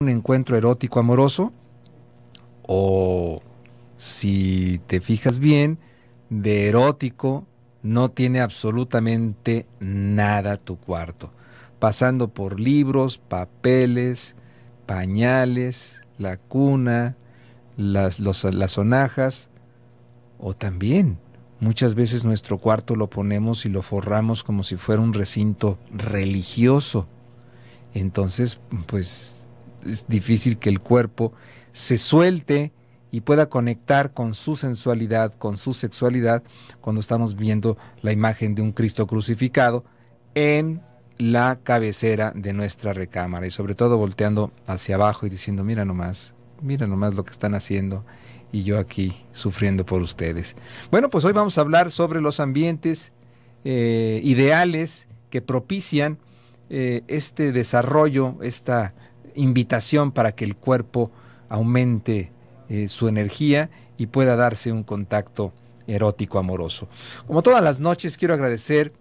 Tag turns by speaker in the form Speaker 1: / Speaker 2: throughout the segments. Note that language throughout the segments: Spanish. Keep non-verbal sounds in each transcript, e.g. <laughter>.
Speaker 1: un encuentro erótico amoroso o si te fijas bien, de erótico no tiene absolutamente nada tu cuarto, pasando por libros, papeles, pañales, la cuna, las, sonajas, o también muchas veces nuestro cuarto lo ponemos y lo forramos como si fuera un recinto religioso. Entonces, pues es difícil que el cuerpo se suelte y pueda conectar con su sensualidad, con su sexualidad, cuando estamos viendo la imagen de un Cristo crucificado en la cabecera de nuestra recámara y sobre todo volteando hacia abajo y diciendo, mira nomás, mira nomás lo que están haciendo y yo aquí sufriendo por ustedes. Bueno, pues hoy vamos a hablar sobre los ambientes eh, ideales que propician eh, este desarrollo, esta invitación para que el cuerpo aumente eh, su energía y pueda darse un contacto erótico amoroso. Como todas las noches, quiero agradecer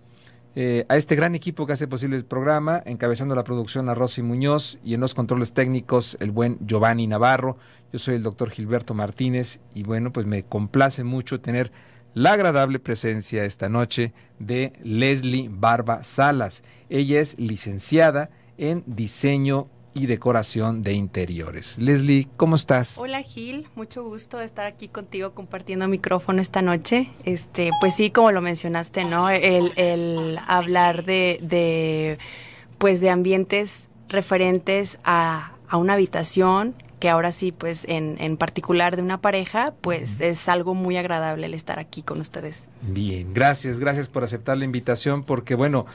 Speaker 1: eh, a este gran equipo que hace posible el programa, encabezando la producción a Rosy Muñoz y en los controles técnicos el buen Giovanni Navarro. Yo soy el doctor Gilberto Martínez y bueno, pues me complace mucho tener la agradable presencia esta noche de Leslie Barba Salas. Ella es licenciada en diseño y decoración de interiores. Leslie, ¿cómo estás?
Speaker 2: Hola Gil, mucho gusto de estar aquí contigo compartiendo micrófono esta noche. Este, pues sí, como lo mencionaste, ¿no? El, el hablar de, pues de ambientes referentes a, a una habitación, que ahora sí, pues en, en, particular de una pareja, pues es algo muy agradable el estar aquí con ustedes.
Speaker 1: Bien, gracias, gracias por aceptar la invitación, porque bueno,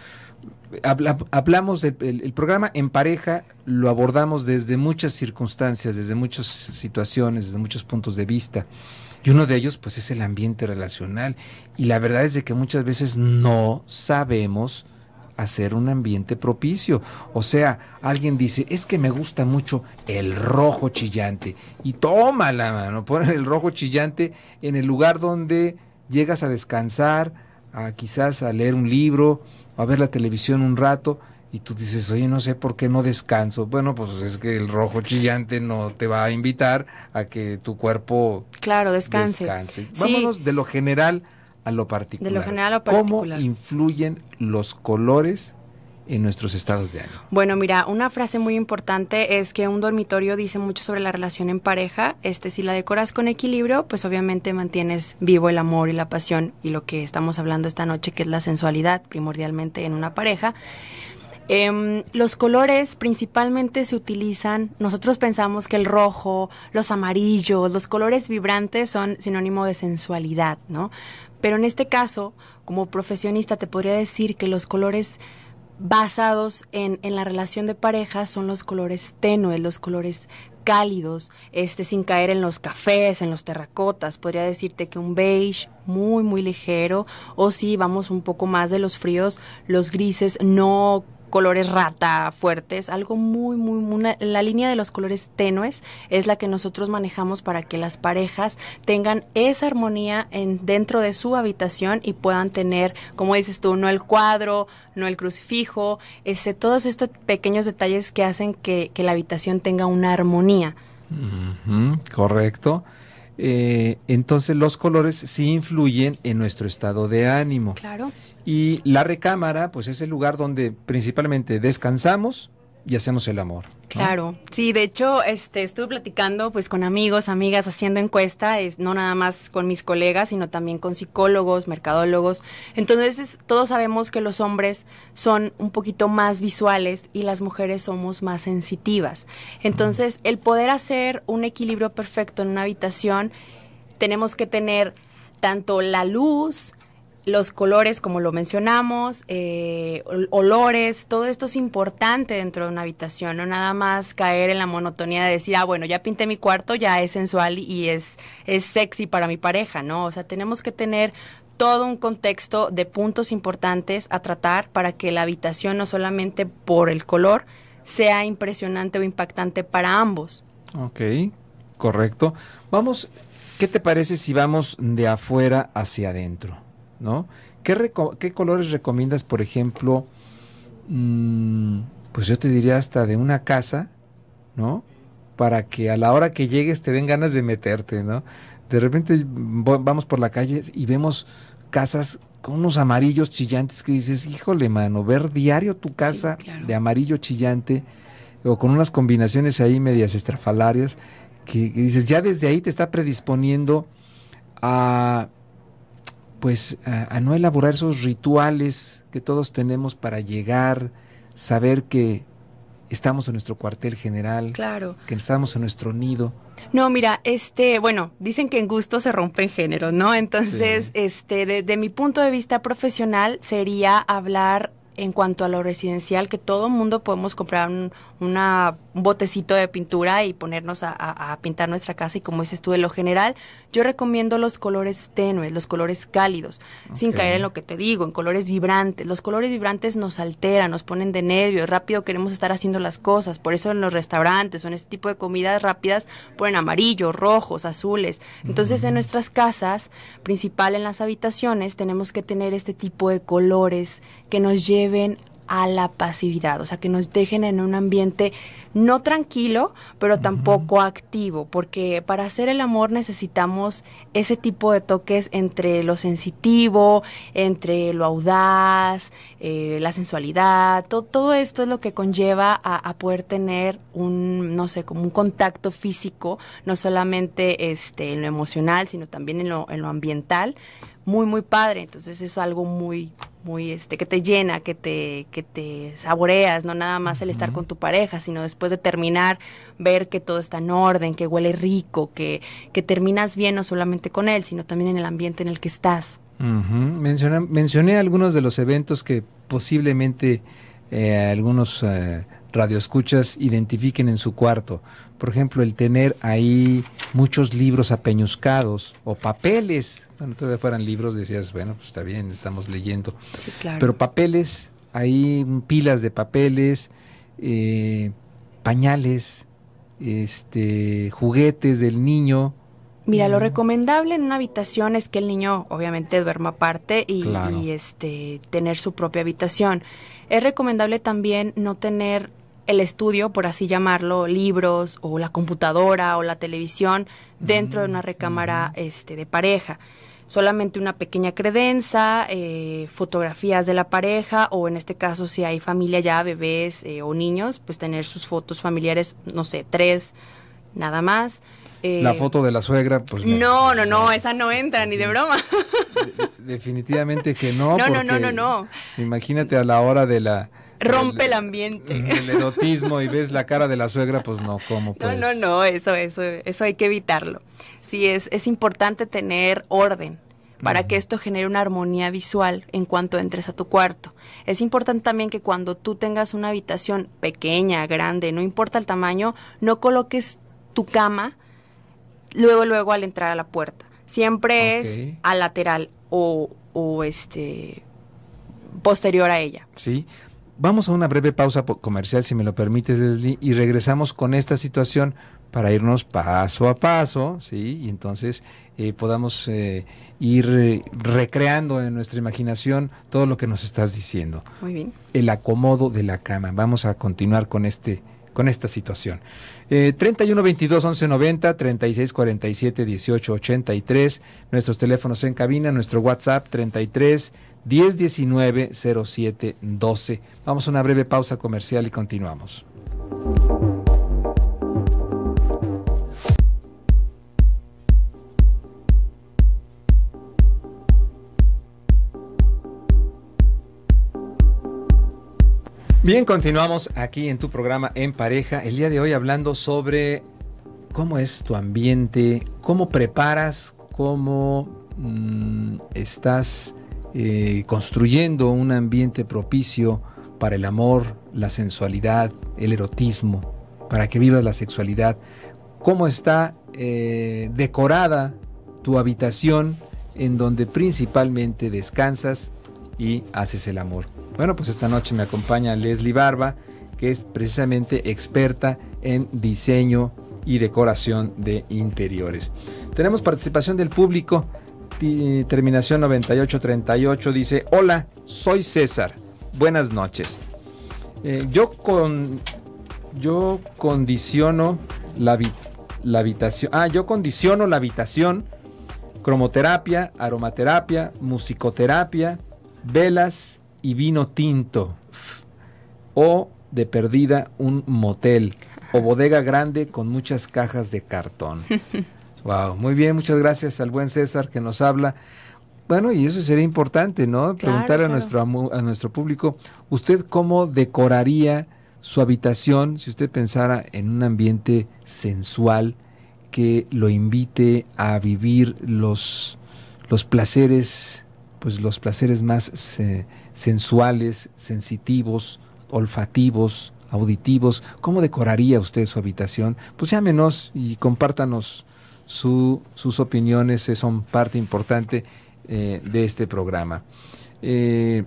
Speaker 1: hablamos del programa en pareja, lo abordamos desde muchas circunstancias, desde muchas situaciones, desde muchos puntos de vista. Y uno de ellos, pues, es el ambiente relacional. Y la verdad es de que muchas veces no sabemos hacer un ambiente propicio. O sea, alguien dice, es que me gusta mucho el rojo chillante. Y toma la mano, <laughs> poner el rojo chillante en el lugar donde llegas a descansar, a quizás a leer un libro, a ver la televisión un rato y tú dices, oye, no sé por qué no descanso. Bueno, pues es que el rojo chillante no te va a invitar a que tu cuerpo claro, descanse. Vámonos de lo general a lo particular. De lo general a lo particular. ¿Cómo influyen los colores en nuestros estados de ánimo?
Speaker 2: Bueno, mira, una frase muy importante es que un dormitorio dice mucho sobre la relación en pareja. Este, si la decoras con equilibrio, pues obviamente mantienes vivo el amor y la pasión y lo que estamos hablando esta noche, que es la sensualidad primordialmente en una pareja. Em, los colores principalmente se utilizan, nosotros pensamos que el rojo, los amarillos, los colores vibrantes son sinónimo de sensualidad, ¿no? Pero en este caso, como profesionista, te podría decir que los colores basados en, la relación de pareja son los colores tenues, los colores cálidos, este, sin caer en los cafés, en los terracotas. Podría decirte que un beige muy, muy ligero, o si vamos un poco más de los fríos, los grises no colores rata fuertes, algo muy, muy, la línea de los colores tenues es la que nosotros manejamos para que las parejas tengan esa armonía en, dentro de su habitación y puedan tener, como dices tú, no el cuadro, no el crucifijo, ese todos estos pequeños detalles que hacen que, que la habitación tenga una armonía.
Speaker 1: correcto. Eh, entonces los colores sí influyen en nuestro estado de ánimo. Claro. Y la recámara, pues es el lugar donde principalmente descansamos, y hacemos el amor. Claro,
Speaker 2: sí, de hecho, este, estuve platicando pues con amigos, amigas, haciendo encuesta, es, no nada más con mis colegas, sino también con psicólogos, mercadólogos. Entonces, todos sabemos que los hombres son un poquito más visuales y las mujeres somos más sensitivas. Entonces, el poder hacer un equilibrio perfecto en una habitación, tenemos que tener tanto la luz, los colores, como lo mencionamos, eh, olores, todo esto es importante dentro de una habitación, no nada más caer en la monotonía de decir, ah, bueno, ya pinté mi cuarto, ya es sensual y es, es sexy para mi pareja, ¿no? O sea, tenemos que tener todo un contexto de puntos importantes a tratar para que la habitación, no solamente por el color, sea impresionante o impactante para
Speaker 1: ambos. Ok, correcto. Vamos, ¿qué te parece si vamos de afuera hacia adentro? ¿no? ¿Qué, colores recomiendas, por ejemplo? Mm, pues yo te diría hasta de una casa, ¿no? Para que a la hora que llegues te den ganas de meterte, ¿no? De repente vamos por la calle y vemos casas con unos amarillos chillantes que dices, híjole, mano, ver diario tu casa de amarillo chillante o con unas combinaciones ahí medias estrafalarias que, dices, ya desde ahí te está predisponiendo a pues a, no elaborar esos rituales que todos tenemos para llegar, saber que estamos en nuestro cuartel general, claro. que estamos en nuestro nido.
Speaker 2: No, mira, este, bueno, dicen que en gusto se rompe en género, ¿no? Entonces, este, desde mi punto de vista profesional sería hablar en cuanto a lo residencial, que todo mundo podemos comprar un, una, un botecito de pintura y ponernos a, pintar nuestra casa. Y como es tú, de lo general, yo recomiendo los colores tenues, los colores cálidos, sin caer en lo que te digo, en colores vibrantes. Los colores vibrantes nos alteran, nos ponen de nervios, rápido queremos estar haciendo las cosas. Por eso en los restaurantes o en este tipo de comidas rápidas ponen amarillos, rojos, azules. Entonces, en nuestras casas, principal en las habitaciones, tenemos que tener este tipo de colores que nos lleven a la pasividad, o sea, que nos dejen en un ambiente no tranquilo, pero tampoco activo, porque para hacer el amor necesitamos ese tipo de toques entre lo sensitivo, entre lo audaz, eh, la sensualidad, todo, esto es lo que conlleva a, poder tener un, no sé, como un contacto físico, no solamente este, en lo emocional, sino también en lo, en lo ambiental muy, muy padre. Entonces eso es algo muy, muy, este, que te llena, que te, que te saboreas, no nada más el estar con tu pareja, sino después de terminar, ver que todo está en orden, que huele rico, que, que terminas bien no solamente con él, sino también en el ambiente en el que estás.
Speaker 1: mencioné algunos de los eventos que posiblemente eh, algunos... Eh, radioescuchas identifiquen en su cuarto. Por ejemplo, el tener ahí muchos libros apeñuscados o papeles. Bueno, todavía fueran libros, decías, bueno, pues está bien, estamos leyendo. Pero papeles, ahí pilas de papeles, eh, pañales, este, juguetes del niño. Mira, lo mm.
Speaker 2: recomendable en una habitación es que el niño obviamente duerma aparte y, y, este tener su propia habitación. Es recomendable también no tener el estudio, por así llamarlo, libros o la computadora o la televisión dentro de una recámara este, de pareja. Solamente una pequeña credenza, eh, fotografías de la pareja o en este caso si hay familia ya, bebés eh, o niños, pues tener sus fotos familiares, no sé, tres, nada más. la eh, foto
Speaker 1: de la suegra, pues
Speaker 2: no. No, no, esa no entra, ni de broma.
Speaker 1: definitivamente que <laughs> no. No, no, no, no, no. Imagínate a la hora de la
Speaker 2: rompe el, ambiente.
Speaker 1: El erotismo y ves la cara de la suegra, pues no, ¿cómo No,
Speaker 2: no, no, eso, eso, eso hay que evitarlo. Sí, es, es importante tener orden para que esto genere una armonía visual en cuanto entres a tu cuarto. Es importante también que cuando tú tengas una habitación pequeña, grande, no importa el tamaño, no coloques tu cama luego, luego al entrar a la puerta. Siempre es al lateral o, este posterior a ella.
Speaker 1: Sí, Vamos a una breve pausa comercial, si me lo permites, Leslie, y regresamos con esta situación para irnos paso a paso, ¿sí? Y entonces eh, podamos eh, ir eh, recreando en nuestra imaginación todo lo que nos estás diciendo. Muy bien. El acomodo de la cama. Vamos a continuar con este con esta situación. Eh, 31 22 11 90, 36 47 18 83, nuestros teléfonos en cabina, nuestro WhatsApp 33 1019 0712. Vamos a una breve pausa comercial y continuamos. Bien, continuamos aquí en tu programa En Pareja. El día de hoy hablando sobre cómo es tu ambiente, cómo preparas, cómo mm, estás eh, construyendo un ambiente propicio para el amor, la sensualidad, el erotismo, para que vivas la sexualidad. ¿Cómo está eh, decorada tu habitación en donde principalmente descansas y haces el amor? Bueno, pues esta noche me acompaña Leslie Barba, que es precisamente experta en diseño y decoración de interiores. Tenemos participación del público terminación 9838 dice, hola, soy César, buenas noches. Eh, yo, con, yo condiciono la, la habitación, ah, yo condiciono la habitación, cromoterapia, aromaterapia, musicoterapia, velas y vino tinto. O de perdida un motel o bodega grande con muchas cajas de cartón. <laughs> Wow, muy bien, muchas gracias al buen César que nos habla. Bueno, y eso sería importante, ¿no? Preguntar a nuestro a nuestro público, ¿usted cómo decoraría su habitación si usted pensara en un ambiente sensual que lo invite a vivir los los placeres, pues los placeres más sensuales, sensitivos, olfativos, auditivos? ¿Cómo decoraría usted su habitación? Pues llámenos y compártanos sus opiniones son parte importante eh, de este programa. Eh,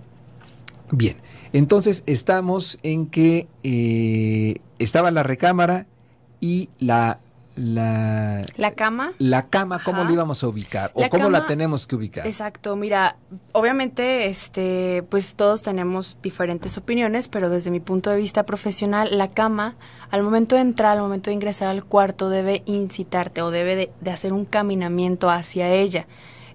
Speaker 1: bien, entonces estamos en que eh, estaba la recámara y la la, cama. La cama, ¿cómo la íbamos a ubicar? ¿O cómo la tenemos que ubicar?
Speaker 2: Exacto, mira, obviamente, este, pues todos tenemos diferentes opiniones, pero desde mi punto de vista profesional, la cama, al momento de entrar, al momento de ingresar al cuarto, debe incitarte o debe de, hacer un caminamiento hacia ella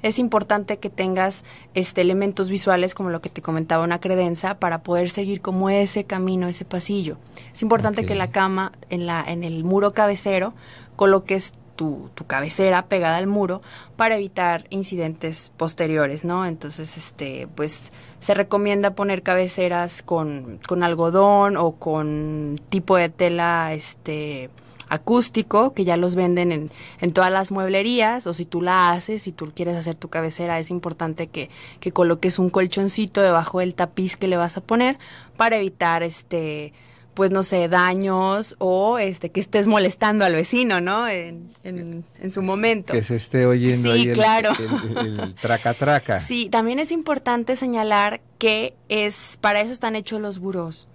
Speaker 2: es importante que tengas este elementos visuales como lo que te comentaba una credenza para poder seguir como ese camino, ese pasillo. Es importante que la cama en la en el muro cabecero coloques tu, cabecera pegada al muro para evitar incidentes posteriores, ¿no? Entonces, este, pues se recomienda poner cabeceras con, con algodón o con tipo de tela, este, acústico, que ya los venden en, en, todas las mueblerías, o si tú la haces, si tú quieres hacer tu cabecera, es importante que, que coloques un colchoncito debajo del tapiz que le vas a poner para evitar este pues no sé, daños o este que estés molestando al vecino, ¿no? En, en, su momento.
Speaker 1: Que se esté oyendo claro. el, traca traca. <laughs> Sí,
Speaker 2: también es importante señalar que es para eso están hechos los buros.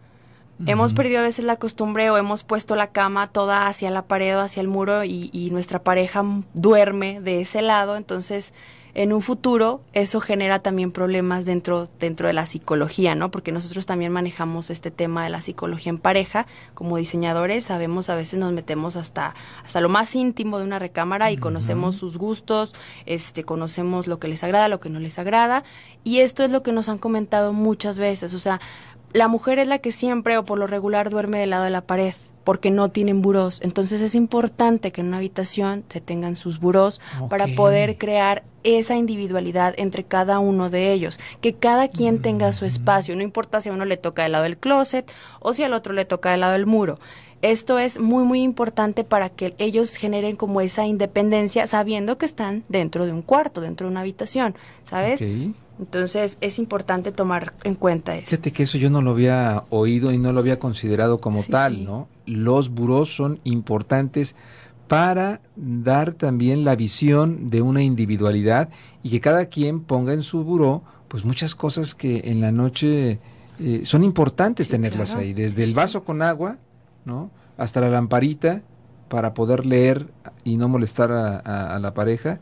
Speaker 2: Hemos perdido a veces la costumbre o hemos puesto la cama toda hacia la pared o hacia el muro y, y nuestra pareja duerme de ese lado, entonces en un futuro eso genera también problemas dentro, dentro de la psicología, ¿no? Porque nosotros también manejamos este tema de la psicología en pareja. Como diseñadores sabemos, a veces nos metemos hasta, hasta lo más íntimo de una recámara y conocemos sus gustos, este, conocemos lo que les agrada, lo que no les agrada. Y esto es lo que nos han comentado muchas veces. O sea, la mujer es la que siempre o por lo regular duerme del lado de la pared porque no tienen burós. Entonces es importante que en una habitación se tengan sus burós para poder crear esa individualidad entre cada uno de ellos, que cada quien tenga su mm. espacio, no importa si a uno le toca del lado del closet o si al otro le toca del lado del muro. Esto es muy muy importante para que ellos generen como esa independencia sabiendo que están dentro de un cuarto, dentro de una habitación, ¿sabes? Entonces es importante tomar en cuenta eso.
Speaker 1: Fíjate que eso yo no lo había oído y no lo había considerado como tal, ¿no? Los burós son importantes para dar también la visión de una individualidad y que cada quien ponga en su buró pues muchas cosas que en la noche eh, son importantes tenerlas ahí, desde el vaso con agua, ¿no? hasta la lamparita para poder leer y no molestar a, la pareja,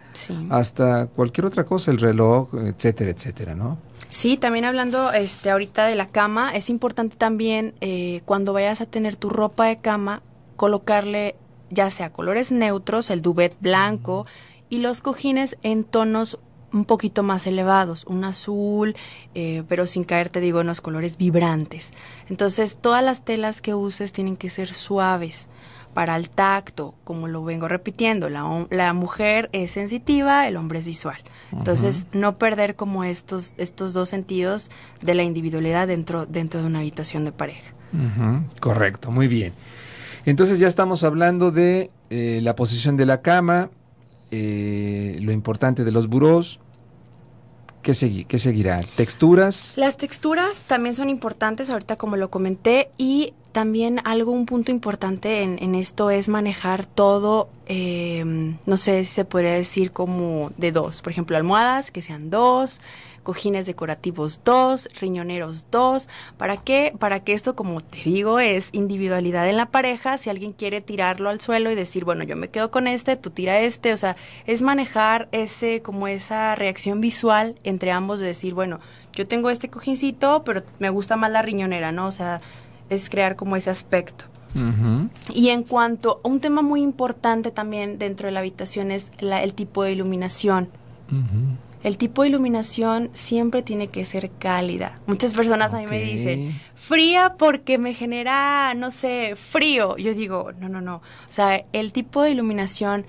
Speaker 1: hasta cualquier otra cosa, el reloj, etcétera, etcétera, ¿no?
Speaker 2: Sí, también hablando este, ahorita de la cama, es importante también eh, cuando vayas a tener tu ropa de cama, colocarle ya sea colores neutros, el duvet blanco y los cojines en tonos un poquito más elevados, un azul, eh, pero sin caer, te digo, en los colores vibrantes. Entonces, todas las telas que uses tienen que ser suaves para el tacto, como lo vengo repitiendo, la, la mujer es sensitiva, el hombre es visual. Entonces, no perder como estos, estos dos sentidos de la individualidad dentro, dentro de una habitación de pareja.
Speaker 1: Correcto, muy bien. Entonces ya estamos hablando de eh, la posición de la cama, eh, lo importante de los burós, ¿Qué, seguirá? ¿Texturas?
Speaker 2: Las texturas también son importantes, ahorita como lo comenté, y también algo, un punto importante en, esto es manejar todo, em, no sé si se podría decir como de dos, por ejemplo, almohadas, que sean dos, Cojines Decorativos dos, Riñoneros dos. ¿Para qué? Para que esto, como te digo, es individualidad en la pareja. Si alguien quiere tirarlo al suelo y decir, bueno, yo me quedo con este, tú tira este. O sea, es manejar ese, como esa reacción visual entre ambos de decir, bueno, yo tengo este cojincito, pero me gusta más la riñonera, ¿no? O sea, es crear como ese aspecto. Y en cuanto a un tema muy importante también dentro de la habitación es la, el tipo de iluminación el tipo de iluminación siempre tiene que ser cálida. Muchas personas a mí me dicen, fría porque me genera, no sé, frío. Yo digo, no, no, no. O sea, el tipo de iluminación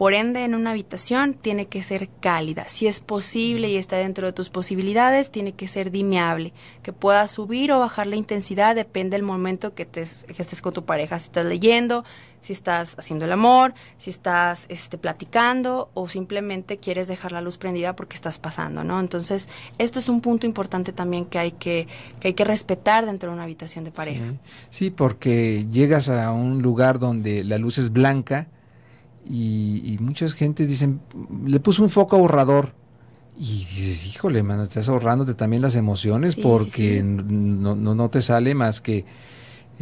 Speaker 2: por ende, en una habitación tiene que ser cálida. Si es posible y está dentro de tus posibilidades, tiene que ser dimeable, que puedas subir o bajar la intensidad, depende del momento que, te, estés con tu pareja, si estás leyendo, si estás haciendo el amor, si estás este, platicando o simplemente quieres dejar la luz prendida porque estás pasando, ¿no? Entonces, esto es un punto importante también que hay que, que, hay que respetar dentro de una habitación de pareja.
Speaker 1: sí porque llegas a un lugar donde la luz es blanca, y, muchas gentes dicen, le puso un foco ahorrador. Y dices, híjole, man, estás ahorrándote también las emociones porque No, no, no te sale más que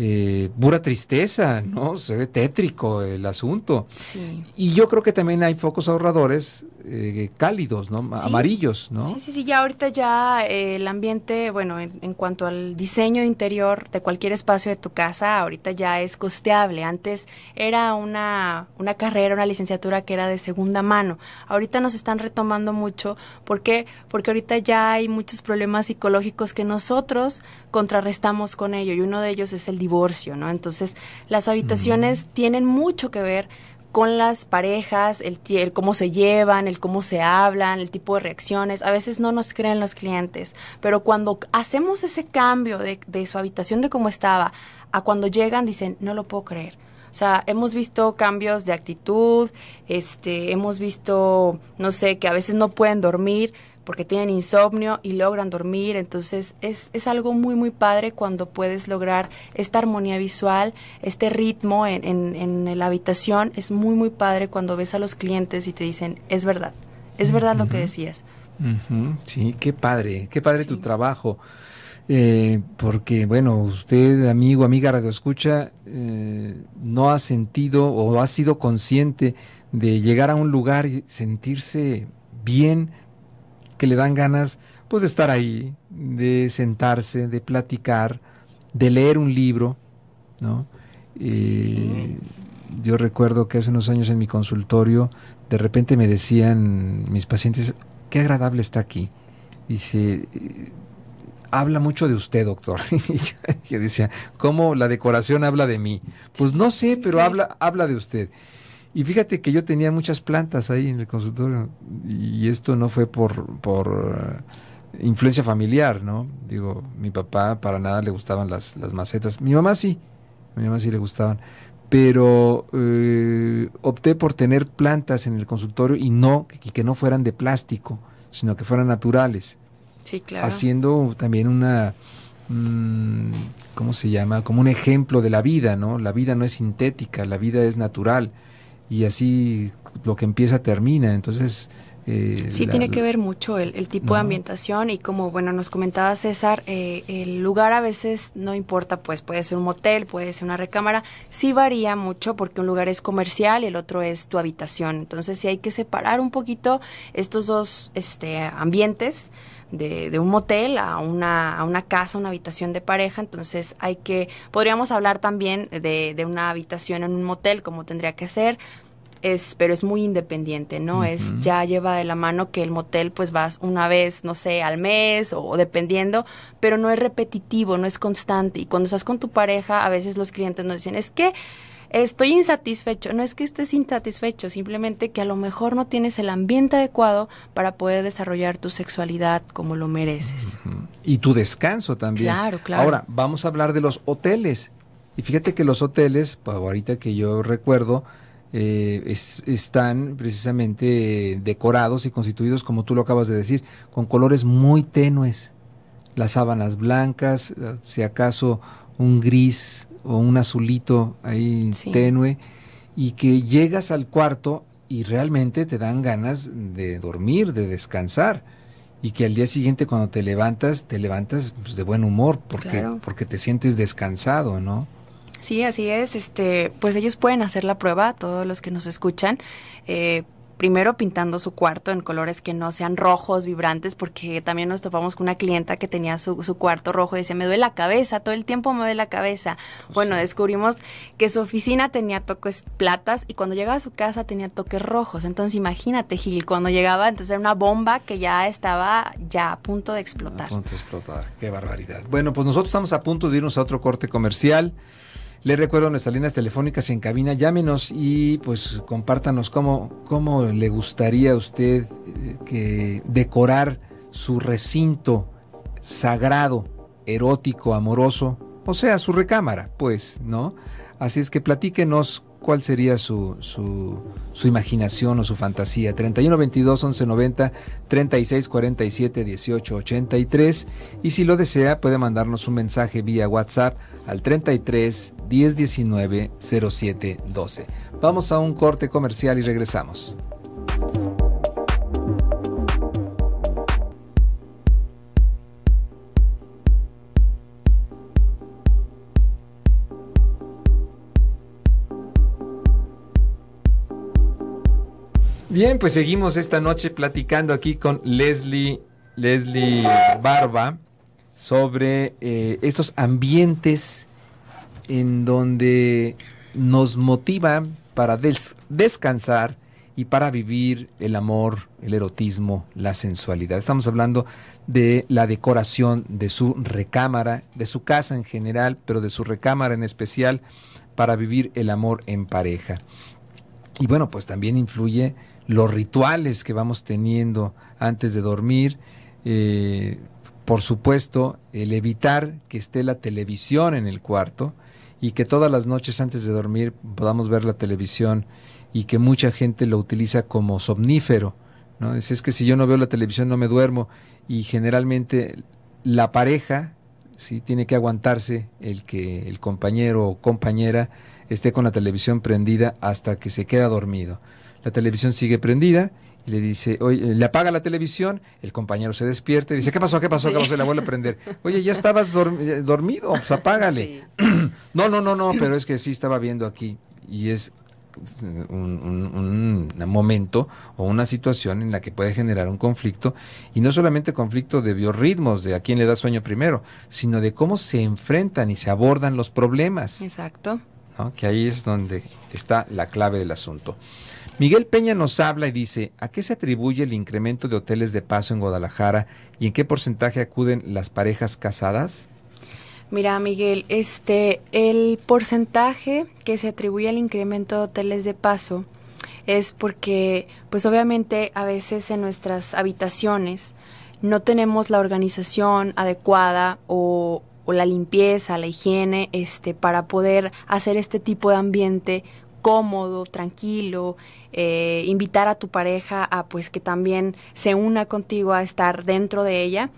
Speaker 1: eh, pura tristeza, ¿no? Se ve tétrico el asunto. Sí. Y yo creo que también hay focos ahorradores eh, cálidos, ¿no? Amarillos, ¿no? Sí,
Speaker 2: sí, sí, ya ahorita ya eh, el ambiente, bueno, en, cuanto al diseño interior de cualquier espacio de tu casa, ahorita ya es costeable. Antes era una, una carrera, una licenciatura que era de segunda mano. Ahorita nos están retomando mucho. ¿Por qué? Porque ahorita ya hay muchos problemas psicológicos que nosotros contrarrestamos con ello y uno de ellos es el divorcio, ¿no? Entonces, las habitaciones mm. tienen mucho que ver con las parejas, el, el, cómo se llevan, el cómo se hablan, el tipo de reacciones. A veces no nos creen los clientes, pero cuando hacemos ese cambio de, de su habitación de cómo estaba a cuando llegan dicen, no lo puedo creer. O sea, hemos visto cambios de actitud, este, hemos visto, no sé, que a veces no pueden dormir, porque tienen insomnio y logran dormir. Entonces es, algo muy, muy padre cuando puedes lograr esta armonía visual, este ritmo en, en, en la habitación. Es muy, muy padre cuando ves a los clientes y te dicen, es verdad, es verdad lo que decías.
Speaker 1: Sí, qué padre, qué padre tu trabajo. Eh, porque, bueno, usted, amigo, amiga Radio Escucha, eh, no ha sentido o ha sido consciente de llegar a un lugar y sentirse bien, que le dan ganas pues de estar ahí, de sentarse, de platicar, de leer un libro, ¿no? Eh, yo recuerdo que hace unos años en mi consultorio de repente me decían mis pacientes, qué agradable está aquí. Dice, eh, habla mucho de usted, doctor. <laughs> yo decía, ¿cómo la decoración habla de mí? Pues no sé, pero habla, habla de usted. Y fíjate que yo tenía muchas plantas ahí en el consultorio y esto no fue por, por eh, influencia familiar, ¿no? Digo, mi papá para nada le gustaban las, las macetas. Mi mamá sí, mi mamá sí le gustaban. Pero eh, opté por tener plantas en el consultorio y no, y que no fueran de plástico, sino que fueran naturales. Sí, claro. Haciendo también una, mm, ¿cómo se llama? Como un ejemplo de la vida, ¿no? La vida no es sintética, la vida es natural y así lo que empieza termina. Entonces, eh, sí, tiene que
Speaker 2: ver mucho el, tipo de ambientación y como, bueno, nos comentaba César, eh, el lugar a veces no importa, pues puede ser un motel, puede ser una recámara, sí varía mucho porque un lugar es comercial y el otro es tu habitación, entonces sí hay que separar un poquito estos dos este, ambientes de, un motel a una, a una casa, una habitación de pareja, entonces hay que, podríamos hablar también de, de una habitación en un motel como tendría que ser, es, pero es muy independiente, ¿no? Es ya lleva de la mano que el motel pues vas una vez, no sé, al mes o, o, dependiendo, pero no es repetitivo, no es constante. Y cuando estás con tu pareja, a veces los clientes nos dicen, es que estoy insatisfecho. No es que estés insatisfecho, simplemente que a lo mejor no tienes el ambiente adecuado para poder desarrollar tu sexualidad como lo mereces.
Speaker 1: Y tu descanso también. Claro, claro. Ahora, vamos a hablar de los hoteles. Y fíjate que los hoteles, pues, ahorita que yo recuerdo, eh, están precisamente decorados y constituidos, como tú lo acabas de decir, con colores muy tenues. Las sábanas blancas, eh, si acaso un gris o un azulito ahí tenue y que llegas al cuarto y realmente te dan ganas de dormir, de descansar y que al día siguiente cuando te levantas te levantas pues, de buen humor porque porque te sientes descansado, ¿no?
Speaker 2: Sí, así es. Este, pues ellos pueden hacer la prueba, todos los que nos escuchan. Eh, primero pintando su cuarto en colores que no sean rojos, vibrantes, porque también nos topamos con una clienta que tenía su, cuarto rojo y decía, me duele la cabeza, todo el tiempo me duele la cabeza. Bueno, descubrimos que su oficina tenía toques platas y cuando llegaba a su casa tenía toques rojos. Entonces imagínate, Gil, cuando llegaba, entonces era una bomba que ya estaba ya a punto de explotar. A
Speaker 1: punto de explotar, qué barbaridad. Bueno, pues nosotros estamos a punto de irnos a otro corte comercial. Le recuerdo nuestras líneas telefónicas en cabina, llámenos y pues compártanos cómo, cómo le gustaría a usted eh, que decorar su recinto sagrado, erótico, amoroso, o sea, su recámara, pues, ¿no? Así es que platíquenos cuál sería su, su, imaginación o su fantasía. 31 22 11 90 36 47 18 83 y si lo desea puede mandarnos un mensaje vía WhatsApp al 33 1019 0712. Vamos a un corte comercial y regresamos. Bien, pues seguimos esta noche platicando aquí con Leslie, Leslie Barba sobre eh, estos ambientes en donde nos motiva para descansar y para vivir el amor, el erotismo, la sensualidad. Estamos hablando de la decoración de su recámara, de su casa en general, pero de su recámara en especial, para vivir el amor en pareja. Y bueno, pues también influye los rituales que vamos teniendo antes de dormir. Eh, por supuesto, el evitar que esté la televisión en el cuarto y que todas las noches antes de dormir podamos ver la televisión y que mucha gente lo utiliza como somnífero. ¿no? Es, que si yo no veo la televisión no me duermo y generalmente la pareja ¿sí? tiene que aguantarse el que el compañero o compañera esté con la televisión prendida hasta que se queda dormido. La televisión sigue prendida le dice, oye, le apaga la televisión, el compañero se despierta y dice, ¿qué pasó? ¿Qué pasó? ¿Qué pasó? La vuelve a prender. Oye, ya estabas dormido, pues apágale. <clears throat> no, no, no, no, pero es que sí estaba viendo aquí y es un, momento o una situación en la que puede generar un conflicto, y no solamente conflicto de biorritmos, de a quién le da sueño primero, sino de cómo se enfrentan y se abordan los problemas. Exacto. Que ahí es donde está la clave del asunto. Miguel Peña nos habla y dice, ¿a qué se atribuye el incremento de hoteles de paso en Guadalajara y en qué porcentaje acuden las parejas casadas?
Speaker 2: Mira, Miguel, este el porcentaje que se atribuye al incremento de hoteles de paso es porque pues obviamente a veces en nuestras habitaciones no tenemos la organización adecuada o, la limpieza, la higiene, este, para poder hacer este tipo de ambiente cómodo, tranquilo, eh, invitar a tu pareja a pues que también se una contigo a estar dentro de ella.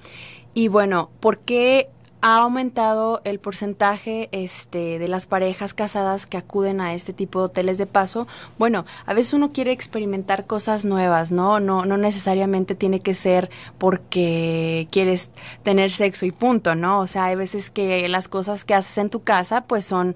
Speaker 2: Y bueno, ¿por qué ha aumentado el porcentaje este, de las parejas casadas que acuden a este tipo de hoteles de paso. Bueno, a veces uno quiere experimentar cosas nuevas, ¿no? No, no necesariamente tiene que ser porque quieres tener sexo y punto, ¿no? O sea, hay veces que las cosas que haces en tu casa pues son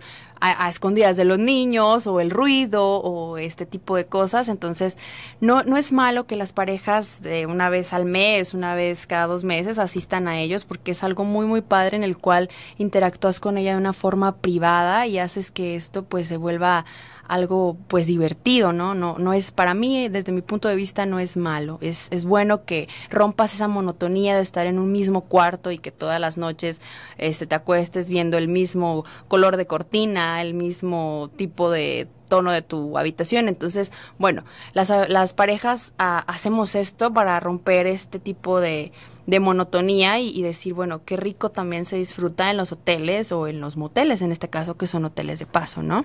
Speaker 2: a, escondidas de los niños o el ruido o este tipo de cosas. Entonces, no, no es malo que las parejas de una vez al mes, una vez cada dos meses asistan a ellos porque es algo muy, muy padre en el cual interactúas con ella de una forma privada y haces que esto pues se vuelva algo pues divertido, ¿no? No, no es, para mí, desde mi punto de vista, no es malo. Es, es bueno que rompas esa monotonía de estar en un mismo cuarto y que todas las noches este, te acuestes viendo el mismo color de cortina, el mismo tipo de tono de tu habitación. Entonces, bueno, las, las parejas ah, hacemos esto para romper este tipo de, de monotonía y, decir, bueno, qué rico también se disfruta en los hoteles o en los moteles, en este caso, que son hoteles de paso, ¿no?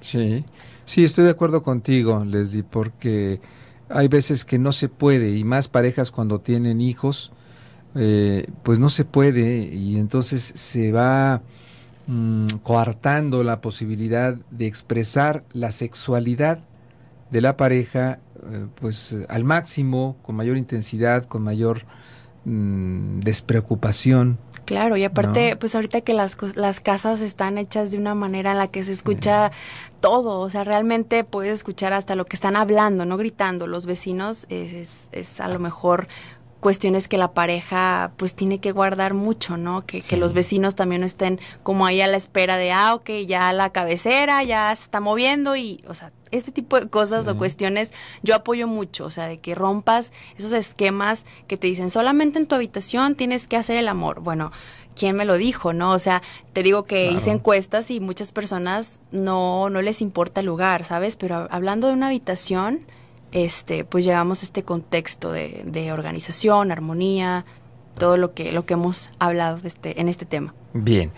Speaker 1: Sí, sí, estoy de acuerdo contigo, Leslie, porque hay veces que no se puede, y más parejas cuando tienen hijos, eh, pues no se puede, y entonces se va mm, coartando la posibilidad de expresar la sexualidad de la pareja, eh, pues al máximo, con mayor intensidad, con mayor Mm, despreocupación.
Speaker 2: Claro, y aparte, pues ahorita que las, las casas están hechas de una manera en la que se escucha todo, o sea, realmente puedes escuchar hasta lo que están hablando, no gritando. Los vecinos es, es a lo mejor cuestiones que la pareja pues tiene que guardar mucho, ¿no? Que, que, los vecinos también no estén como ahí a la espera de, ah, ok, ya la cabecera ya se está moviendo y, o sea, este tipo de cosas o cuestiones yo apoyo mucho, o sea, de que rompas esos esquemas que te dicen, solamente en tu habitación tienes que hacer el amor. Bueno, quién me lo dijo, ¿no? O sea, te digo que hice encuestas y muchas personas no, no les importa el lugar, ¿sabes? Pero hablando de una habitación, este, pues llevamos este contexto de, de organización, armonía, todo lo que, lo que hemos hablado de este, en este tema.
Speaker 1: Bien.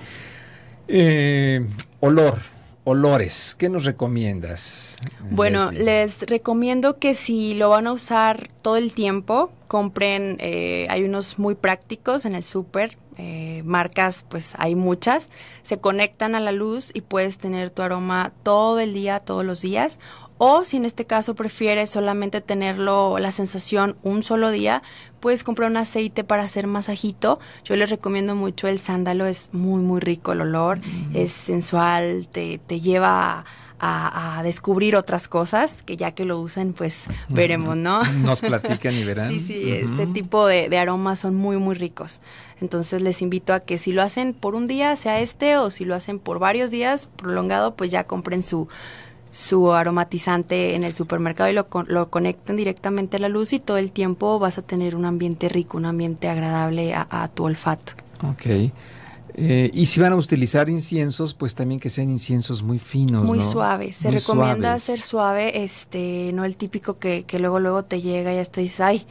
Speaker 1: Eh, olor, olores, ¿qué nos recomiendas? Bueno,
Speaker 2: les recomiendo que si lo van a usar todo el tiempo, compren, eh, hay unos muy prácticos en el súper, eh, marcas pues hay muchas, se conectan a la luz y puedes tener tu aroma todo el día, todos los días, o si en este caso prefieres solamente tenerlo la sensación un solo día, puedes comprar un aceite para hacer masajito. Yo les recomiendo mucho el sándalo, es muy, muy rico el olor, es sensual, te, lleva a, descubrir otras cosas que ya que lo usan, pues veremos, ¿no? Nos platican y verán. <laughs> sí, sí, este tipo de, de, aromas son muy, muy ricos. Entonces les invito a que si lo hacen por un día, sea este, o si lo hacen por varios días prolongado, pues ya compren su, su aromatizante en el supermercado y lo, lo conectan directamente a la luz y todo el tiempo vas a tener un ambiente rico, un ambiente agradable a, a tu olfato.
Speaker 1: Eh, y si van a utilizar inciensos, pues también que sean inciensos muy finos. Muy suaves. Se recomienda
Speaker 2: ser suave, este, no el típico que, luego, luego te llega y hasta dices, ay,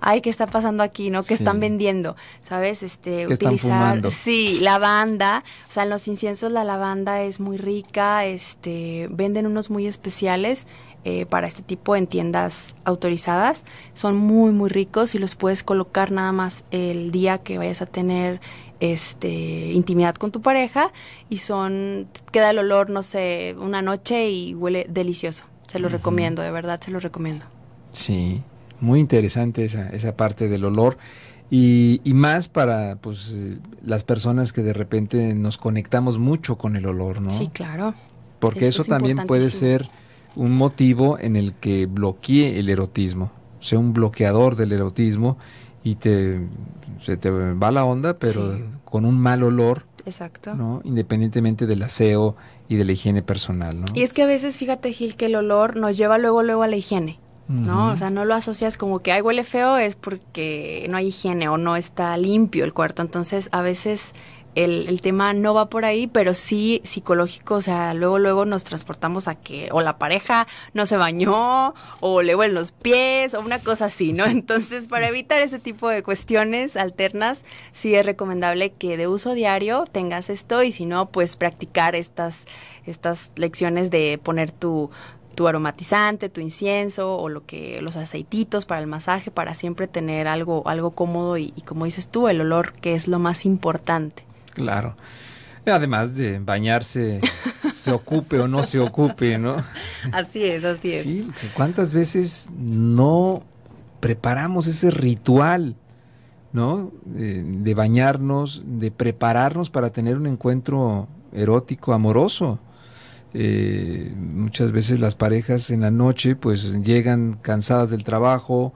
Speaker 2: ay, ¿qué está pasando aquí? ¿No? ¿Qué están vendiendo? ¿Sabes? Este, utilizar. sí, lavanda. O sea, en los inciensos la lavanda es muy rica. Este, venden unos muy especiales. Eh, para este tipo en tiendas autorizadas. Son muy, muy ricos y los puedes colocar nada más el día que vayas a tener este, intimidad con tu pareja y son, queda el olor, no sé, una noche y huele delicioso. Se lo recomiendo, de verdad, se lo recomiendo.
Speaker 1: Sí, muy interesante esa, esa parte del olor. Y, y, más para pues, las personas que de repente nos conectamos mucho con el olor, ¿no? Sí,
Speaker 2: claro. Porque eso, también puede ser
Speaker 1: un motivo en el que bloquee el erotismo, sea, un bloqueador del erotismo y te, se te va la onda, pero con un mal olor. Exacto. ¿no? Independientemente del aseo y de la higiene personal, ¿no? Y
Speaker 2: es que a veces, fíjate Gil, que el olor nos lleva luego, luego a la higiene.
Speaker 1: ¿no? O sea,
Speaker 2: no lo asocias como que, ay, huele feo, es porque no hay higiene o no está limpio el cuarto. Entonces, a veces el, tema no va por ahí, pero sí psicológico, o sea, luego, luego nos transportamos a que o la pareja no se bañó, o le huelen los pies, o una cosa así, ¿no? <laughs> Entonces, para evitar ese tipo de cuestiones alternas, sí es recomendable que de uso diario tengas esto y si no, pues practicar estas, estas lecciones de poner tu, aromatizante, tu incienso o lo que los aceititos para el masaje para siempre tener algo algo cómodo y, como dices tú el olor que es lo más importante.
Speaker 1: Claro. Además de bañarse, se ocupe o no se ocupe, ¿no? Así es, así es. ¿cuántas veces no preparamos ese ritual, ¿no? De, bañarnos, de prepararnos para tener un encuentro erótico, amoroso. Eh, muchas veces las parejas en la noche pues llegan cansadas del trabajo,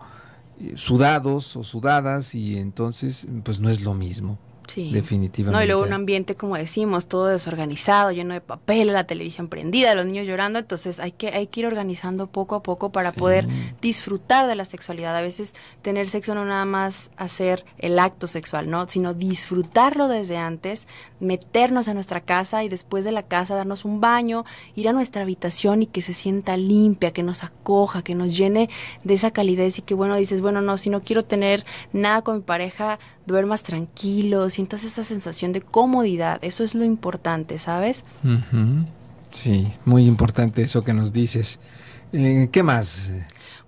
Speaker 1: eh, sudados o sudadas y entonces pues no es lo mismo. Sí. Definitivamente. No, y luego un
Speaker 2: ambiente, como decimos, todo desorganizado, lleno de papel, la televisión prendida, los niños llorando. Entonces hay que, hay que ir organizando poco a poco para poder disfrutar de la sexualidad. A veces tener sexo no nada más hacer el acto sexual, ¿no? Sino disfrutarlo desde antes, meternos a nuestra casa y después de la casa darnos un baño, ir a nuestra habitación y que se sienta limpia, que nos acoja, que nos llene de esa calidez y que bueno, dices, bueno, no, si no quiero tener nada con mi pareja, duermas tranquilo, sientas esa sensación de comodidad. Eso es lo importante, ¿sabes?
Speaker 1: Sí, muy importante eso que nos dices. Eh, ¿Qué más?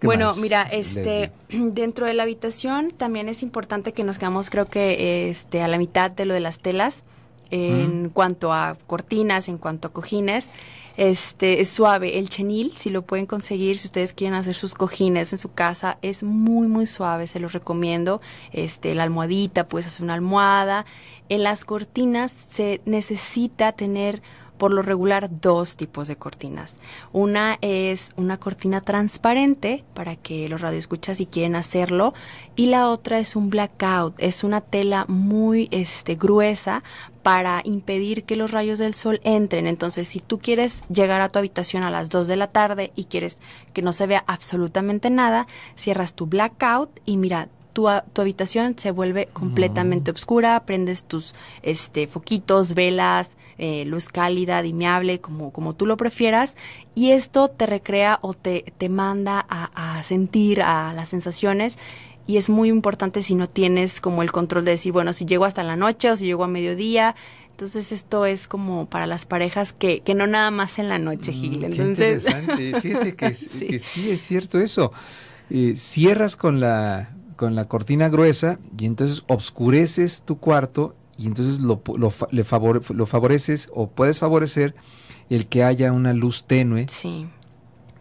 Speaker 1: bueno, mira, este,
Speaker 2: <clears throat> dentro de la habitación también es importante que nos quedamos, creo que, este, a la mitad de lo de las telas en mm. cuanto a cortinas, en cuanto a cojines. Este es suave. El chenil, si lo pueden conseguir, si ustedes quieren hacer sus cojines en su casa, es muy, muy suave, se los recomiendo. Este, la almohadita, pues hacer una almohada. En las cortinas se necesita tener por lo regular dos tipos de cortinas. Una es una cortina transparente para que los radioescuchas si quieren hacerlo y la otra es un blackout, es una tela muy este gruesa para impedir que los rayos del sol entren. Entonces, si tú quieres llegar a tu habitación a las 2 de la tarde y quieres que no se vea absolutamente nada, cierras tu blackout y mira, tu, tu habitación se vuelve mm. completamente oscura, prendes tus este, foquitos, velas, eh, luz cálida, dimiable, como, como tú lo prefieras, y esto te recrea o te, te manda a, a sentir a las sensaciones y es muy importante si no tienes como el control de decir, bueno, si llego hasta la noche o si llego a mediodía. Entonces esto es como para las parejas que, no nada más en la noche, mm, Gil. Entonces... interesante. <laughs> Fíjate que, sí.
Speaker 1: es cierto eso. cierras con la, con la cortina gruesa y entonces obscureces tu cuarto y entonces lo, lo, le lo favoreces o puedes favorecer el que haya una luz tenue. Sí.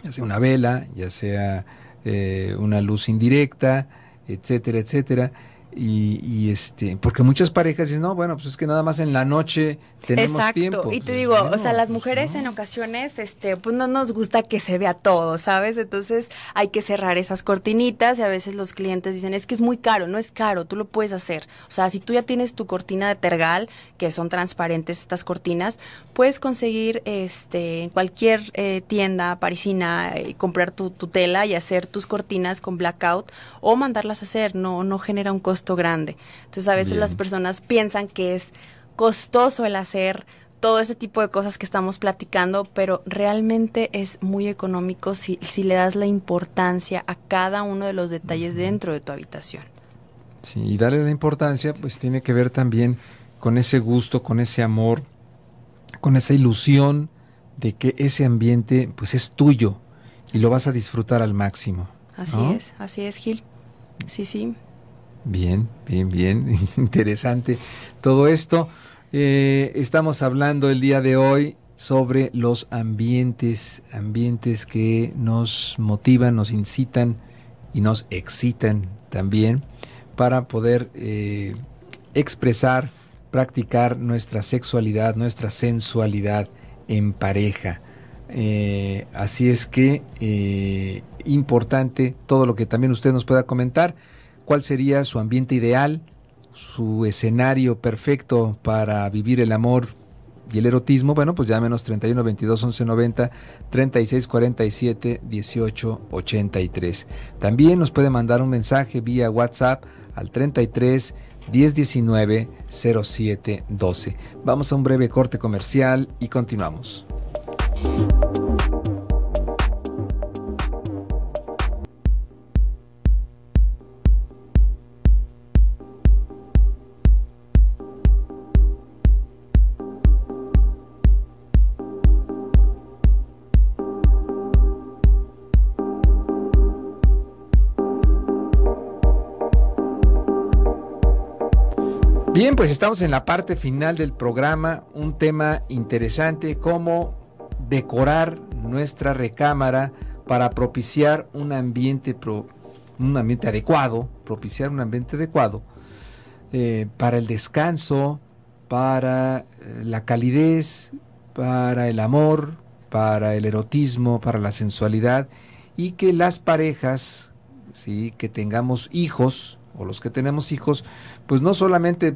Speaker 1: Ya sea una vela, ya sea eh, una luz indirecta, etcétera, etcétera. Y, este, porque muchas parejas dicen, no, bueno, pues es que nada más en la noche tenemos tiempo. Exacto, y te digo, o sea,
Speaker 2: las pues, mujeres en ocasiones, este, pues no nos gusta que se vea todo, ¿sabes? Entonces hay que cerrar esas cortinitas y a veces los clientes dicen, es que es muy caro, no es caro, tú lo puedes hacer. O sea, si tú ya tienes tu cortina de tergal, que son transparentes estas cortinas, puedes conseguir este, en cualquier eh, tienda parisina, eh, comprar tu, tu tela y hacer tus cortinas con blackout o mandarlas a hacer, no, no genera un costo grande. Entonces a veces las personas piensan que es costoso el hacer todo ese tipo de cosas que estamos platicando, pero realmente es muy económico si, le das la importancia a cada uno de los detalles dentro de tu habitación.
Speaker 1: Sí, y darle la importancia pues tiene que ver también con ese gusto, con ese amor, con esa ilusión de que ese ambiente pues es tuyo y lo vas a disfrutar al máximo. Así es,
Speaker 2: así es Gil. Sí, sí.
Speaker 1: Bien, bien, bien, <laughs> interesante todo esto. Eh, estamos hablando el día de hoy sobre los ambientes, ambientes que nos motivan, nos incitan y nos excitan también para poder eh, expresar, practicar nuestra sexualidad, nuestra sensualidad en pareja. Eh, así es que importante todo lo que también usted nos pueda comentar cuál sería su ambiente ideal, su escenario perfecto para vivir el amor y el erotismo, bueno, pues llámenos 31 22 11 90 36 47 18 83. También nos puede mandar un mensaje vía WhatsApp al 33 10 19 07 12. Vamos a un breve corte comercial y continuamos. pues estamos en la parte final del programa, un tema interesante, cómo decorar nuestra recámara para propiciar un ambiente, un ambiente adecuado, propiciar un ambiente adecuado eh, para el descanso, para eh, la calidez, para el amor, para el erotismo, para la sensualidad y que las parejas, sí, que tengamos hijos, o los que tenemos hijos, pues no solamente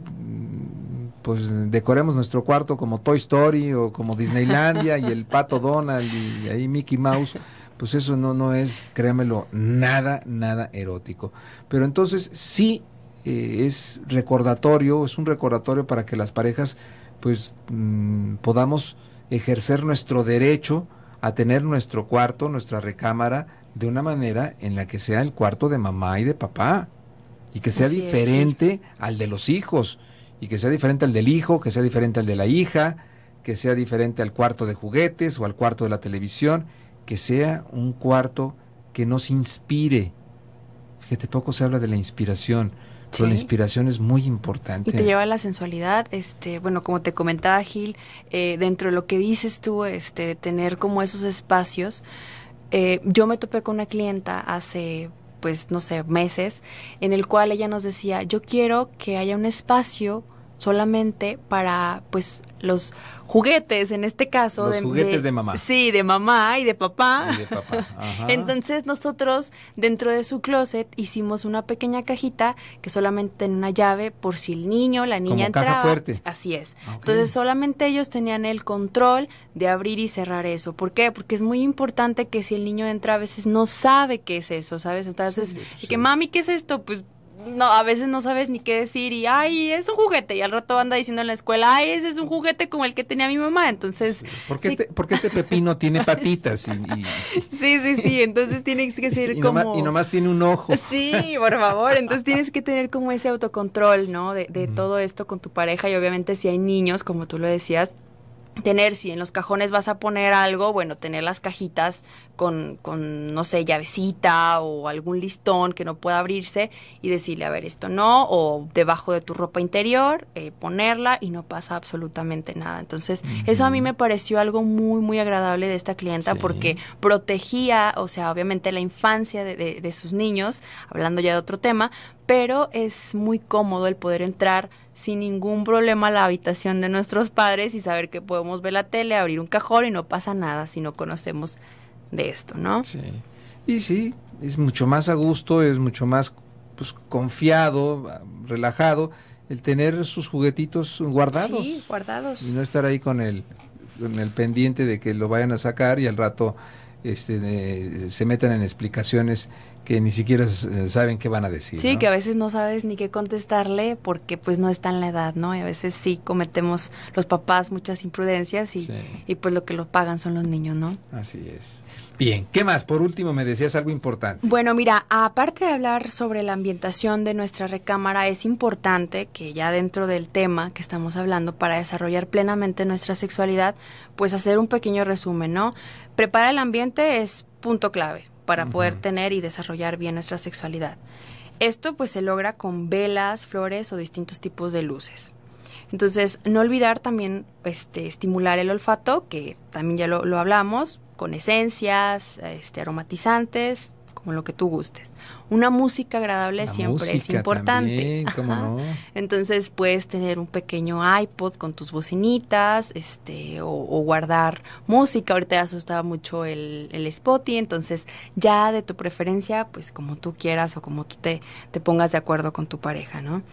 Speaker 1: pues decoremos nuestro cuarto como Toy Story o como Disneylandia y el pato Donald y ahí Mickey Mouse, pues eso no, no es, créamelo, nada, nada erótico. Pero entonces sí eh, es recordatorio, es un recordatorio para que las parejas pues mm, podamos ejercer nuestro derecho a tener nuestro cuarto, nuestra recámara, de una manera en la que sea el cuarto de mamá y de papá y que sea diferente al de los hijos y que sea diferente al del hijo, que sea diferente al de la hija, que sea diferente al cuarto de juguetes o al cuarto de la televisión, que sea un cuarto que nos inspire. Fíjate, poco se habla de la inspiración. Pero la inspiración es muy importante. Y te
Speaker 2: lleva a la sensualidad, este, bueno, como te comentaba Gil, eh, dentro de lo que dices tú, este, tener como esos espacios, eh, yo me topé con una clienta hace pues no sé, meses, en el cual ella nos decía, yo quiero que haya un espacio solamente para pues los juguetes en este caso los de, juguetes de, mamá sí de mamá y de papá, y de papá.
Speaker 1: <laughs> entonces
Speaker 2: nosotros dentro de su closet hicimos una pequeña cajita que solamente tenía una llave por si el niño la niña entraba fuerte. así es ah, entonces solamente ellos tenían el control de abrir y cerrar eso por qué porque es muy importante que si el niño entra a veces no sabe qué es eso sabes entonces que mami qué es esto pues no, a veces no sabes ni qué decir y, ay, es un juguete. Y al rato anda diciendo en la escuela, ay, ese es un juguete como el que tenía mi mamá. Entonces...
Speaker 1: porque, Este, porque este pepino tiene patitas. Sí, sí, sí. Entonces tienes que ser como... y nomás tiene un ojo. Sí,
Speaker 2: por favor. Entonces tienes que tener como ese autocontrol, ¿no? De, todo esto con tu pareja y obviamente si hay niños, como tú lo decías, tener, si en los cajones vas a poner algo, bueno, tener las cajitas con, con, no sé, llavecita o algún listón que no pueda abrirse y decirle, a ver, esto no, o debajo de tu ropa interior, eh, ponerla y no pasa absolutamente nada. Entonces, eso a mí me pareció algo muy, muy agradable de esta clienta porque protegía, o sea, obviamente la infancia de, de sus niños, hablando ya de otro tema, pero es muy cómodo el poder entrar sin ningún problema la habitación de nuestros padres y saber que podemos ver la tele, abrir un cajón y no pasa nada si no conocemos de esto, ¿no?
Speaker 1: Sí. Y sí, es mucho más a gusto, es mucho más pues, confiado, relajado el tener sus juguetitos guardados. Sí, guardados. Y no estar ahí con el, con el pendiente de que lo vayan a sacar y al rato este, se metan en explicaciones que ni siquiera eh, saben qué van a decir. Sí, que a
Speaker 2: veces no sabes ni qué contestarle porque pues no está en la edad, ¿no? Y a veces sí cometemos los papás muchas imprudencias y, y pues lo que lo pagan son los niños, ¿no?
Speaker 1: Así es. Bien, ¿qué más? Por último, me decías algo importante.
Speaker 2: Bueno, mira, aparte de hablar sobre la ambientación de nuestra recámara, es importante que ya dentro del tema que estamos hablando para desarrollar plenamente nuestra sexualidad, pues hacer un pequeño resumen, ¿no? Preparar el ambiente es punto clave para poder tener y desarrollar bien nuestra sexualidad. Esto pues se logra con velas, flores o distintos tipos de luces. Entonces, no olvidar también este, estimular el olfato, que también ya lo, hablamos, con esencias, este, aromatizantes, lo que tú gustes. Una música agradable siempre es importante. Entonces puedes tener un pequeño iPod con tus bocinitas, este, o, guardar música. Ahorita te asustaba mucho el, el Spotify, entonces ya de tu preferencia, pues como tú quieras o como tú te, te pongas de acuerdo con tu pareja, ¿no?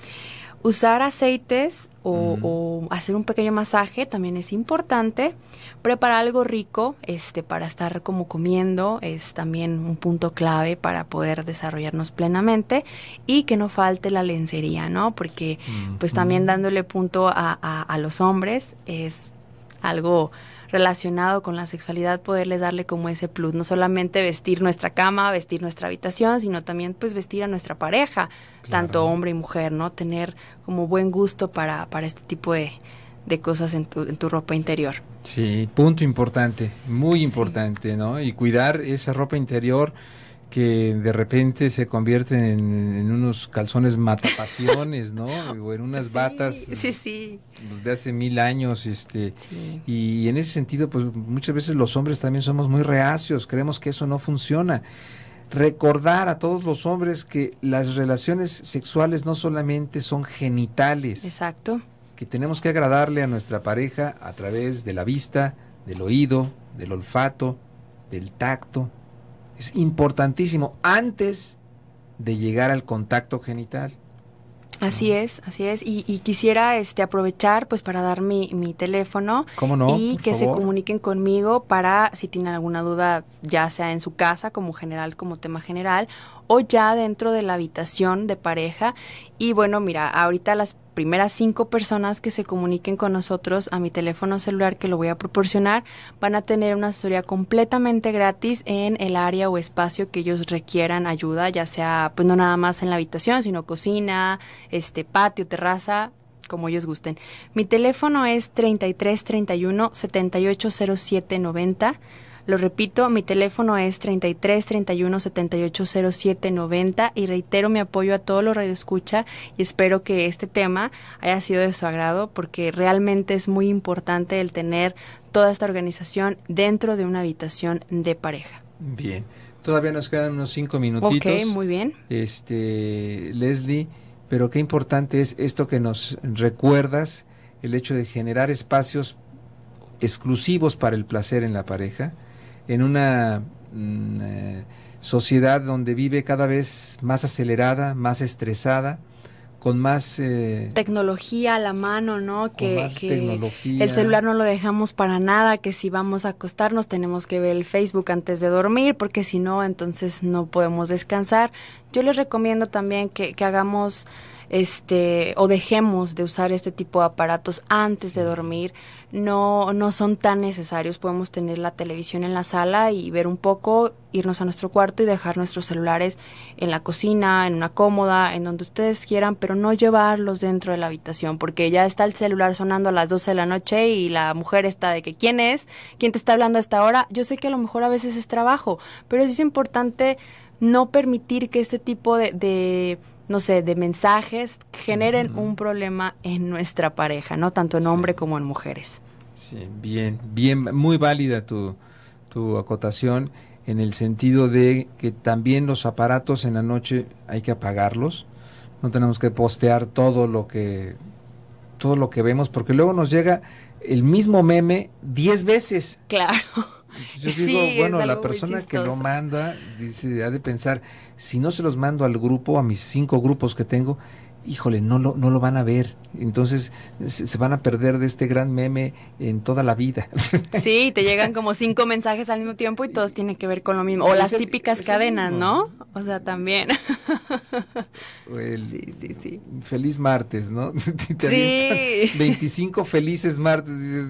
Speaker 2: Usar aceites o, hacer un pequeño masaje también es importante. Preparar algo rico este, para estar como comiendo es también un punto clave para poder desarrollarnos plenamente y que no falte la lencería, ¿no? Porque pues también dándole punto a, a los hombres es algo relacionado con la sexualidad, poderles darle como ese plus, no solamente vestir nuestra cama, vestir nuestra habitación, sino también pues vestir a nuestra pareja, tanto hombre y mujer, ¿no? Tener como buen gusto para, para este tipo de, de cosas en tu, en tu
Speaker 1: ropa interior. Sí, punto importante, muy importante, ¿no? Y cuidar esa ropa interior que de repente se convierten en, unos calzones matapasiones, ¿no? O en unas batas sí, pues, de hace mil años, este, y en ese sentido, pues muchas veces los hombres también somos muy reacios, creemos que eso no funciona. Recordar a todos los hombres que las relaciones sexuales no solamente son genitales. Exacto. Que tenemos que agradarle a nuestra pareja a través de la vista, del oído, del olfato, del tacto, es importantísimo antes de llegar al contacto genital.
Speaker 2: Así es, así es. Y, quisiera este, aprovechar pues para dar mi, teléfono y que se comuniquen conmigo para si tienen alguna duda, ya sea en su casa como general, como tema general, o ya dentro de la habitación de pareja. Y bueno, mira, ahorita las primeras cinco personas que se comuniquen con nosotros a mi teléfono celular que lo voy a proporcionar van a tener una asesoría completamente gratis en el área o espacio que ellos requieran ayuda, ya sea pues no nada más en la habitación, sino cocina, este patio, terraza, como ellos gusten. Mi teléfono es 33 31 780790 lo repito, mi teléfono es 33 31 78 07 90 y reitero mi apoyo a lo los escucha y espero que este tema haya sido de su agrado porque realmente es muy importante el tener toda esta organización dentro de una habitación de pareja.
Speaker 1: Bien, todavía nos quedan unos cinco minutitos. Ok, muy bien. Este, Leslie, pero qué importante es esto que nos recuerdas, el hecho de generar espacios exclusivos para el placer en la pareja, en una mm, eh, sociedad donde vive cada vez más acelerada, más estresada, con más eh,
Speaker 2: tecnología a la mano, ¿no? Que, que el celular no lo dejamos para nada, que si vamos a acostarnos tenemos que ver el Facebook antes de dormir, porque si no, entonces no podemos descansar. Yo les recomiendo también que hagamos este, o dejemos de usar este tipo de aparatos antes de dormir. No, no son tan necesarios. Podemos tener la televisión en la sala y ver un poco, irnos a nuestro cuarto y dejar nuestros celulares en la cocina, en una cómoda, en donde ustedes quieran, pero no llevarlos dentro de la habitación, porque ya está el celular sonando a las 12 de la noche y la mujer está de que quién es, quién te está hablando hasta ahora. Yo sé que a lo mejor a veces es trabajo, pero es importante no permitir que este tipo de no sé, de mensajes, generen un problema en nuestra pareja, ¿no? Tanto en hombre como en mujeres.
Speaker 1: Sí, bien, bien, muy válida tu, acotación en el sentido de que también los aparatos en la noche hay que apagarlos, no tenemos que postear todo lo que todo lo que vemos porque luego nos llega el mismo meme diez veces.
Speaker 2: Claro. Yo <laughs> digo, bueno, la persona que lo
Speaker 1: manda dice, ha de pensar, si no se los mando al grupo, a mis cinco grupos que tengo, híjole, no lo, no lo van a ver. Entonces se, van a perder de este gran meme en toda la vida.
Speaker 2: <laughs> Sí, te llegan como cinco mensajes al mismo tiempo y todos tienen que ver con lo mismo. O las típicas cadenas, ¿no? O sea, también.
Speaker 1: sí, sí, sí. Feliz martes, ¿no? <laughs> sí. 25 felices martes. Dices,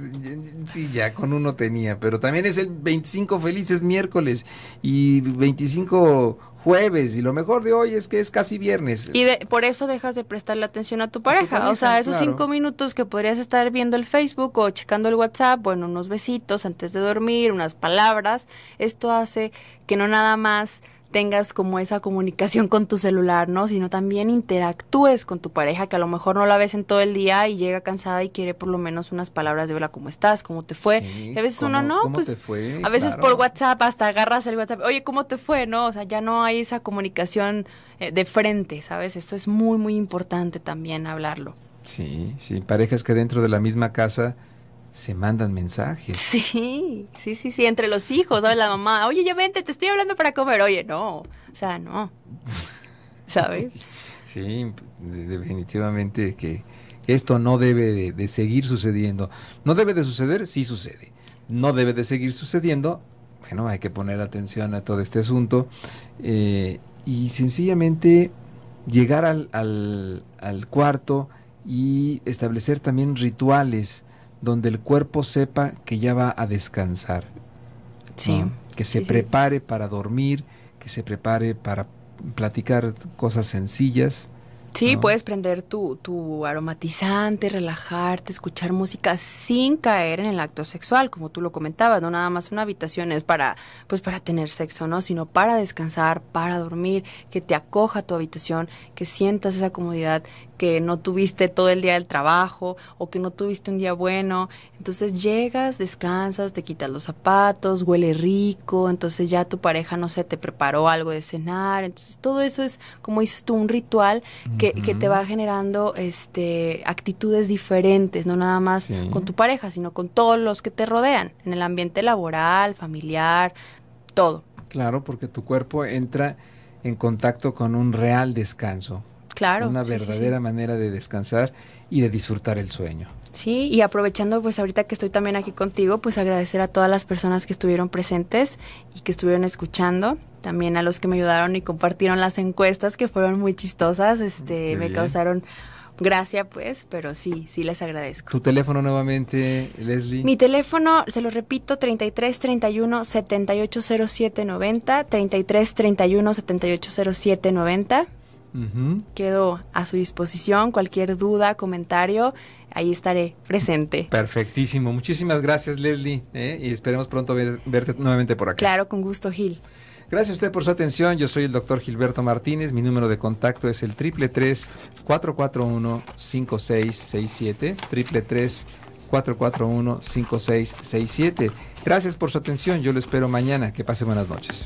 Speaker 1: sí, ya, con uno tenía, pero también es el 25 felices miércoles y 25 jueves y lo mejor de hoy es que es casi viernes.
Speaker 2: Y por eso dejas de prestarle atención a tu pareja. o sea, esos cinco minutos que podrías estar viendo el Facebook o checando el WhatsApp, bueno, unos besitos antes de dormir, unas palabras, esto hace que no nada más tengas como esa comunicación con tu celular, ¿no? Sino también interactúes con tu pareja, que a lo mejor no la ves en todo el día y llega cansada y quiere por lo menos unas palabras de hola, ¿cómo estás? ¿Cómo te fue? y a veces uno no, pues
Speaker 1: fue? a veces por
Speaker 2: WhatsApp hasta agarras el WhatsApp, oye, ¿cómo te fue? No, o sea, ya no hay esa comunicación eh, de frente, ¿sabes? Esto es muy, muy importante también hablarlo.
Speaker 1: Sí, sí, parejas que dentro de la misma casa se mandan mensajes.
Speaker 2: Sí, sí, sí, sí, entre los hijos, ¿sabes? La mamá, oye, ya vente, te estoy hablando para comer, oye, no, o sea, no, <laughs> ¿sabes?
Speaker 1: sí, definitivamente que esto no debe de, seguir sucediendo. No debe de suceder, sí sucede. No debe de seguir sucediendo, bueno, hay que poner atención a todo este asunto eh, y sencillamente llegar al, al, al cuarto y establecer también rituales donde el cuerpo sepa que ya va a descansar. Sí. Que se prepare para dormir, que se prepare para platicar cosas sencillas. Sí, puedes
Speaker 2: prender tu, tu aromatizante, relajarte, escuchar música sin caer en el acto sexual, como tú lo comentabas, no nada más una habitación es para, pues para tener sexo, ¿no? Sino para descansar, para dormir, que te acoja tu habitación, que sientas esa comodidad, que no tuviste todo el día del trabajo o que no tuviste un día bueno. Entonces llegas, descansas, te quitas los zapatos, huele rico, entonces ya tu pareja, no sé, te preparó algo de cenar. Entonces todo eso es, como dices tú, un ritual que, que te va generando este, actitudes diferentes, no nada más con tu pareja, sino con todos los que te rodean, en el ambiente laboral, familiar, todo.
Speaker 1: Claro, porque tu cuerpo entra en contacto con un real descanso. Claro. Una verdadera manera de descansar y de disfrutar el sueño.
Speaker 2: Sí, y aprovechando pues ahorita que estoy también aquí contigo, pues agradecer a todas las personas que estuvieron presentes y que estuvieron escuchando, también a los que me ayudaron y compartieron las encuestas que fueron muy chistosas, este, me causaron gracia pues, pero sí, sí les agradezco.
Speaker 1: Tu teléfono nuevamente, Leslie.
Speaker 2: Mi teléfono, se lo repito, 33 31 780790, 33 31 780790 Quedo a su disposición, cualquier duda, comentario, ahí estaré presente.
Speaker 1: Perfectísimo, muchísimas gracias Leslie ¿eh? y esperemos pronto verte nuevamente por acá. Claro, con gusto Gil. Gracias a usted por su atención. Yo soy el doctor Gilberto Martínez. Mi número de contacto es el 333-441-5667. 333-441-5667. Gracias por su atención. Yo lo espero mañana. Que pase buenas noches.